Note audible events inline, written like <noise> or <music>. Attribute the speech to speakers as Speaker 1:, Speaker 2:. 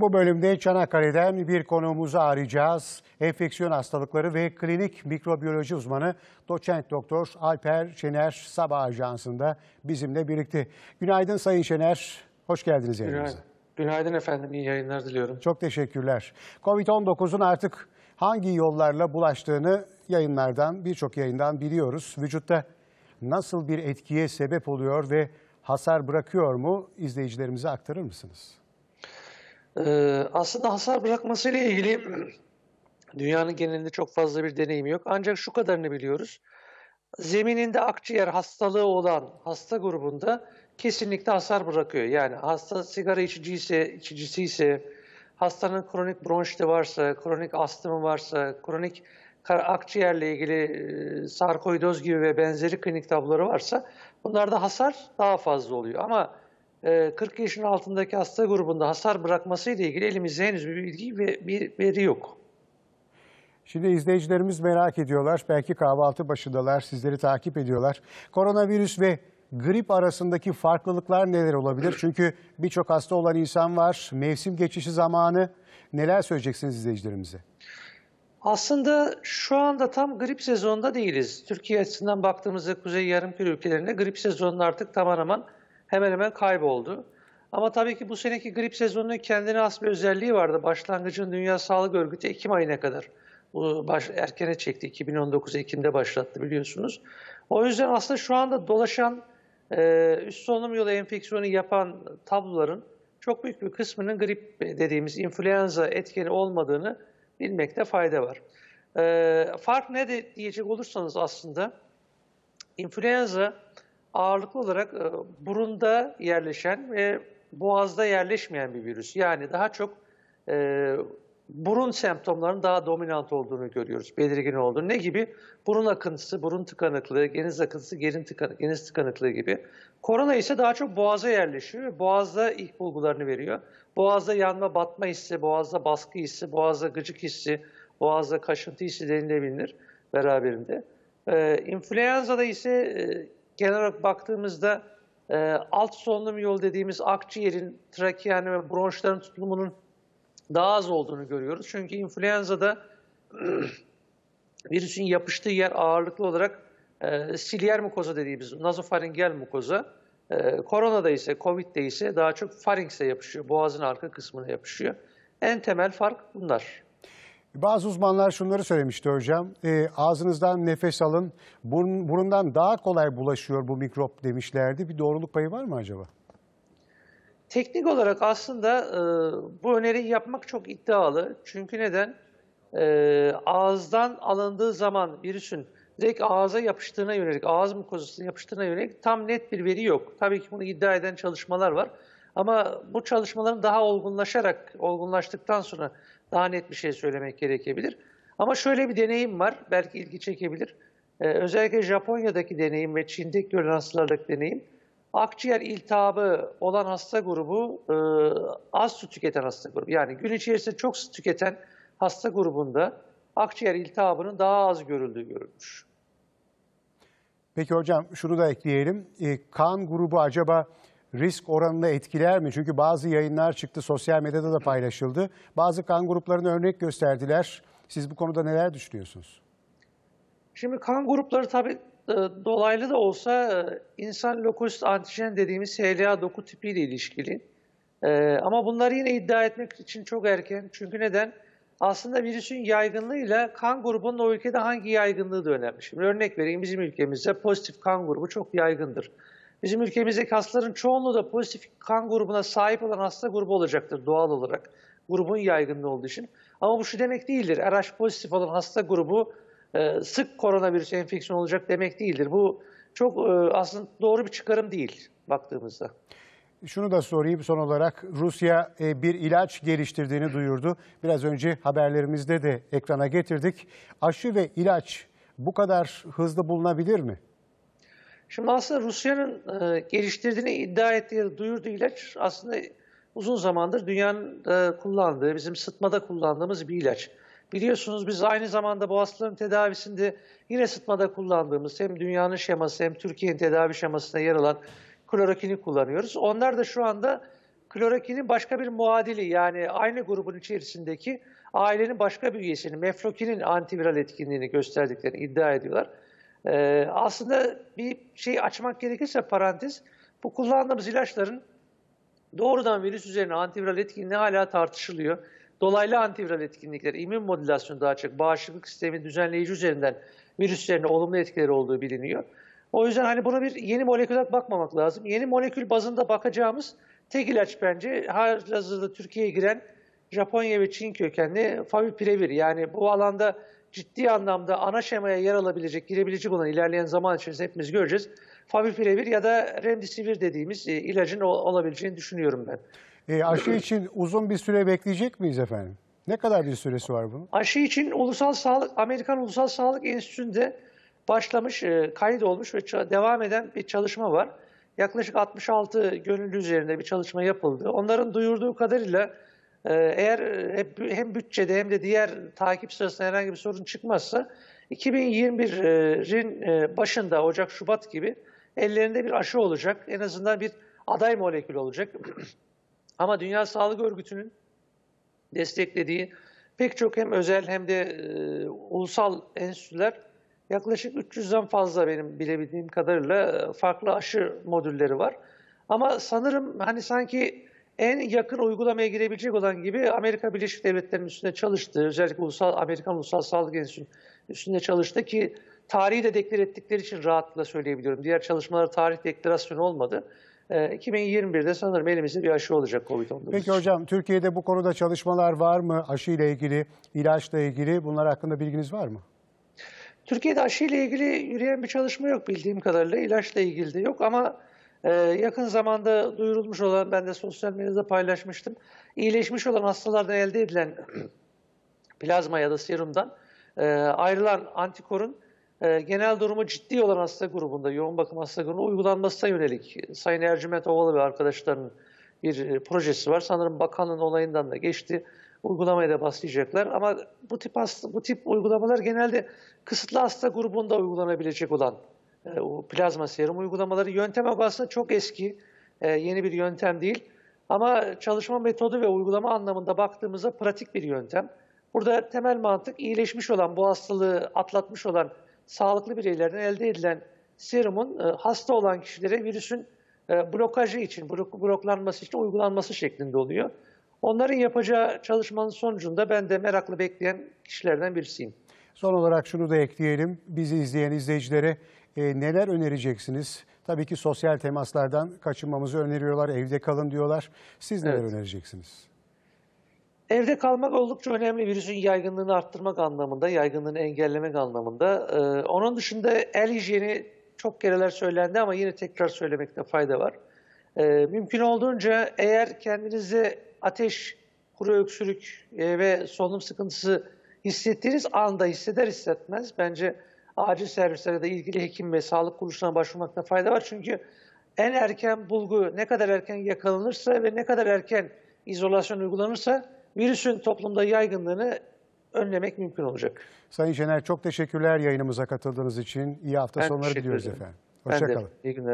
Speaker 1: Bu bölümde Çanakkale'den bir konuğumuzu arayacağız. Enfeksiyon hastalıkları ve klinik mikrobiyoloji uzmanı doçent doktor Alper Şener Sabah Ajansı'nda bizimle birlikte. Günaydın Sayın Şener, hoş geldiniz yayınımıza.
Speaker 2: Günaydın efendim, iyi yayınlar diliyorum.
Speaker 1: Çok teşekkürler. Covid-19'un artık hangi yollarla bulaştığını yayınlardan, birçok yayından biliyoruz. Vücutta nasıl bir etkiye sebep oluyor ve hasar bırakıyor mu izleyicilerimize aktarır mısınız?
Speaker 2: Ee, aslında hasar bırakmasıyla ilgili dünyanın genelinde çok fazla bir deneyim yok. Ancak şu kadarını biliyoruz. Zemininde akciğer hastalığı olan hasta grubunda kesinlikle hasar bırakıyor. Yani hasta sigara içiciyse, içicisi ise, hastanın kronik bronşiti varsa, kronik astımı varsa, kronik akciğerle ilgili e, sarkoidoz gibi ve benzeri klinik tabloları varsa bunlarda hasar daha fazla oluyor. Ama 40 e, yaşın altındaki hasta grubunda hasar bırakmasıyla ilgili elimizde henüz bir bilgi ve bir veri yok.
Speaker 1: Şimdi izleyicilerimiz merak ediyorlar. Belki kahvaltı başındalar, sizleri takip ediyorlar. Koronavirüs ve grip arasındaki farklılıklar neler olabilir? <clears throat> Çünkü birçok hasta olan insan var. Mevsim geçişi zamanı. Neler söyleyeceksiniz izleyicilerimize?
Speaker 2: Aslında şu anda tam grip sezonunda değiliz. Türkiye açısından baktığımızda Kuzey Yarımküre ülkelerinde grip sezonunun artık tamamen hemen hemen kayboldu. Ama tabii ki bu seneki grip sezonunun kendine has bir özelliği vardı. Başlangıcın Dünya Sağlık Örgütü Ekim ayına kadar bu baş, erkene çekti. 2019 Ekim'de başlattı biliyorsunuz. O yüzden aslında şu anda dolaşan e, üst solunum yolu enfeksiyonu yapan tabloların çok büyük bir kısmının grip dediğimiz influenza etkeni olmadığını bilmekte fayda var. E, fark ne de diyecek olursanız aslında influenza ağırlıklı olarak e, burunda yerleşen ve boğazda yerleşmeyen bir virüs. Yani daha çok e, burun semptomlarının daha dominant olduğunu görüyoruz, belirgin olduğunu. Ne gibi? Burun akıntısı, burun tıkanıklığı, geniz akıntısı, gerin tıkan, geniz tıkanıklığı gibi. Korona ise daha çok boğaza yerleşiyor ve boğazda ilk bulgularını veriyor. Boğazda yanma, batma hissi, boğazda baskı hissi, boğazda gıcık hissi, boğazda kaşıntı hissi denilebilir beraberinde. Ee, da ise e, genel olarak baktığımızda e, alt solunum yolu dediğimiz akciğerin, trakeyane ve bronşların tutulumunun daha az olduğunu görüyoruz. Çünkü influenza'da <clears throat> virüsün yapıştığı yer ağırlıklı olarak e, siliyer mukoza dediğimiz nazofaringel mukoza. E, koronada ise, covid'de ise daha çok faringse yapışıyor, boğazın arka kısmına yapışıyor. En temel fark bunlar.
Speaker 1: Bazı uzmanlar şunları söylemişti hocam. E, ağzınızdan nefes alın, burun, burundan daha kolay bulaşıyor bu mikrop demişlerdi. Bir doğruluk payı var mı acaba?
Speaker 2: Teknik olarak aslında e, bu öneriyi yapmak çok iddialı. Çünkü neden? E, ağızdan alındığı zaman virüsün direkt ağza yapıştığına yönelik, ağız mukozasına yapıştığına yönelik tam net bir veri yok. Tabii ki bunu iddia eden çalışmalar var. Ama bu çalışmaların daha olgunlaşarak, olgunlaştıktan sonra daha net bir şey söylemek gerekebilir. Ama şöyle bir deneyim var, belki ilgi çekebilir. Ee, özellikle Japonya'daki deneyim ve Çin'deki görülen hastalardaki deneyim, akciğer iltihabı olan hasta grubu e, az su tüketen hasta grubu. Yani gün içerisinde çok su tüketen hasta grubunda akciğer iltihabının daha az görüldüğü görülmüş.
Speaker 1: Peki hocam şunu da ekleyelim. E, kan grubu acaba risk oranını etkiler mi? Çünkü bazı yayınlar çıktı, sosyal medyada da paylaşıldı. Bazı kan gruplarını örnek gösterdiler. Siz bu konuda neler düşünüyorsunuz?
Speaker 2: Şimdi kan grupları tabii e, dolaylı da olsa e, insan lokosit antijen dediğimiz HLA doku tipiyle ilişkili. E, ama bunları yine iddia etmek için çok erken. Çünkü neden? Aslında virüsün yaygınlığıyla kan grubunun o ülkede hangi yaygınlığı da önemli. Şimdi örnek vereyim bizim ülkemizde pozitif kan grubu çok yaygındır. Bizim ülkemizdeki hastaların çoğunluğu da pozitif kan grubuna sahip olan hasta grubu olacaktır doğal olarak. Grubun yaygınlığı olduğu için. Ama bu şu demek değildir. RH pozitif olan hasta grubu e, sık koronavirüs enfeksiyon olacak demek değildir. Bu çok e, aslında doğru bir çıkarım değil baktığımızda.
Speaker 1: E, şunu da sorayım son olarak Rusya bir ilaç geliştirdiğini duyurdu. Biraz önce haberlerimizde de ekrana getirdik. Aşı ve ilaç bu kadar hızlı bulunabilir mi?
Speaker 2: Şimdi aslında Rusya'nın e, geliştirdiğini iddia ettiği ya duyurduğu ilaç aslında uzun zamandır dünyanın e, kullandığı, bizim sıtmada kullandığımız bir ilaç. Biliyorsunuz biz aynı zamanda bu hastaların tedavisinde yine sıtmada kullandığımız hem dünyanın şeması hem Türkiye'nin tedavi şemasına yer alan klorokini kullanıyoruz. Onlar da şu anda klorokinin başka bir muadili yani aynı grubun içerisindeki ailenin başka bir üyesinin meflokinin antiviral etkinliğini gösterdiklerini iddia ediyorlar. E, aslında bir şey açmak gerekirse parantez, bu kullandığımız ilaçların doğrudan virüs üzerine antiviral etkinliği hala tartışılıyor. Dolaylı antiviral etkinlikler, immün modülasyonu daha çok, bağışıklık sistemi düzenleyici üzerinden virüs üzerine olumlu etkileri olduğu biliniyor. O yüzden hani buna bir yeni moleküler bakmamak lazım. Yeni molekül bazında bakacağımız tek ilaç bence hazırda Türkiye'ye giren Japonya ve Çin kökenli favipiravir. Yani bu alanda ciddi anlamda ana şemaya yer alabilecek, girebilecek olan ilerleyen zaman içerisinde hepimiz göreceğiz. Favipiravir ya da Remdesivir dediğimiz e, ilacın ol- olabileceğini düşünüyorum ben.
Speaker 1: E, aşı için uzun bir süre bekleyecek miyiz efendim? Ne kadar bir süresi var bunun?
Speaker 2: Aşı için Ulusal Sağlık Amerikan Ulusal Sağlık Enstitüsü'nde başlamış, e, kaydolmuş ve devam eden bir çalışma var. Yaklaşık 66 gönüllü üzerinde bir çalışma yapıldı. Onların duyurduğu kadarıyla ee, eğer e, hem bütçede hem de diğer takip sırasında herhangi bir sorun çıkmazsa 2021'in e, başında Ocak-Şubat gibi ellerinde bir aşı olacak. En azından bir aday molekülü olacak. <clears throat> Ama Dünya Sağlık Örgütü'nün desteklediği pek çok hem özel hem de e, ulusal enstitüler yaklaşık 300'den fazla benim bilebildiğim kadarıyla farklı aşı modülleri var. Ama sanırım hani sanki en yakın uygulamaya girebilecek olan gibi Amerika Birleşik Devletleri'nin üstünde çalıştı. Özellikle Ulusal Amerikan Ulusal Sağlık Enstitüsü'nün üstünde çalıştı ki tarihi de deklar ettikleri için rahatlıkla söyleyebiliyorum. Diğer çalışmalar tarih deklarasyonu olmadı. 2021'de ee, sanırım elimizde bir aşı olacak COVID-19. Peki
Speaker 1: hocam Türkiye'de bu konuda çalışmalar var mı? Aşı ile ilgili, ilaçla ilgili bunlar hakkında bilginiz var mı?
Speaker 2: Türkiye'de aşı ile ilgili yürüyen bir çalışma yok bildiğim kadarıyla. İlaçla ilgili de yok ama ee, yakın zamanda duyurulmuş olan, ben de sosyal medyada paylaşmıştım. İyileşmiş olan hastalardan elde edilen <clears throat> plazma ya da serumdan e, ayrılan antikorun e, genel durumu ciddi olan hasta grubunda, yoğun bakım hasta grubunda uygulanmasına yönelik Sayın Ercüment Ovalı ve arkadaşlarının bir e, projesi var. Sanırım bakanın olayından da geçti. Uygulamaya da başlayacaklar ama bu tip hasta, bu tip uygulamalar genelde kısıtlı hasta grubunda uygulanabilecek olan e, o plazma serum uygulamaları. Yöntem aslında çok eski, e, yeni bir yöntem değil. Ama çalışma metodu ve uygulama anlamında baktığımızda pratik bir yöntem. Burada temel mantık iyileşmiş olan, bu hastalığı atlatmış olan sağlıklı bireylerden elde edilen serumun e, hasta olan kişilere virüsün blokajı için, bloklanması için uygulanması şeklinde oluyor. Onların yapacağı çalışmanın sonucunda ben de meraklı bekleyen kişilerden birisiyim.
Speaker 1: Son olarak şunu da ekleyelim. Bizi izleyen izleyicilere e, neler önereceksiniz? Tabii ki sosyal temaslardan kaçınmamızı öneriyorlar, evde kalın diyorlar. Siz neler evet. önereceksiniz?
Speaker 2: Evde kalmak oldukça önemli virüsün yaygınlığını arttırmak anlamında, yaygınlığını engellemek anlamında. Ee, onun dışında el hijyeni çok kereler söylendi ama yine tekrar söylemekte fayda var. Ee, mümkün olduğunca eğer kendinize ateş, kuru öksürük e, ve solunum sıkıntısı hissettiğiniz anda hisseder hissetmez bence acil servislere de ilgili hekim ve sağlık kuruluşuna başvurmakta fayda var. Çünkü en erken bulgu ne kadar erken yakalanırsa ve ne kadar erken izolasyon uygulanırsa virüsün toplumda yaygınlığını önlemek mümkün olacak.
Speaker 1: Sayın Şener çok teşekkürler yayınımıza katıldığınız için. İyi hafta ben sonları diliyoruz efendim. Hoşçakalın.
Speaker 2: İyi günler.